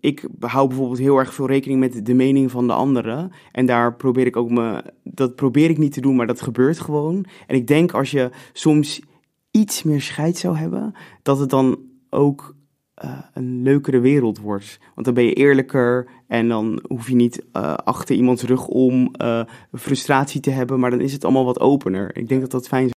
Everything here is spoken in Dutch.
ik hou bijvoorbeeld heel erg veel rekening met de mening van de anderen. En daar probeer ik ook me. Dat probeer ik niet te doen, maar dat gebeurt gewoon. En ik denk als je soms iets meer scheid zou hebben, dat het dan ook eh, een leukere wereld wordt. Want dan ben je eerlijker en dan hoef je niet eh, achter iemands rug om eh, frustratie te hebben, maar dan is het allemaal wat opener. Ik denk dat dat fijn is.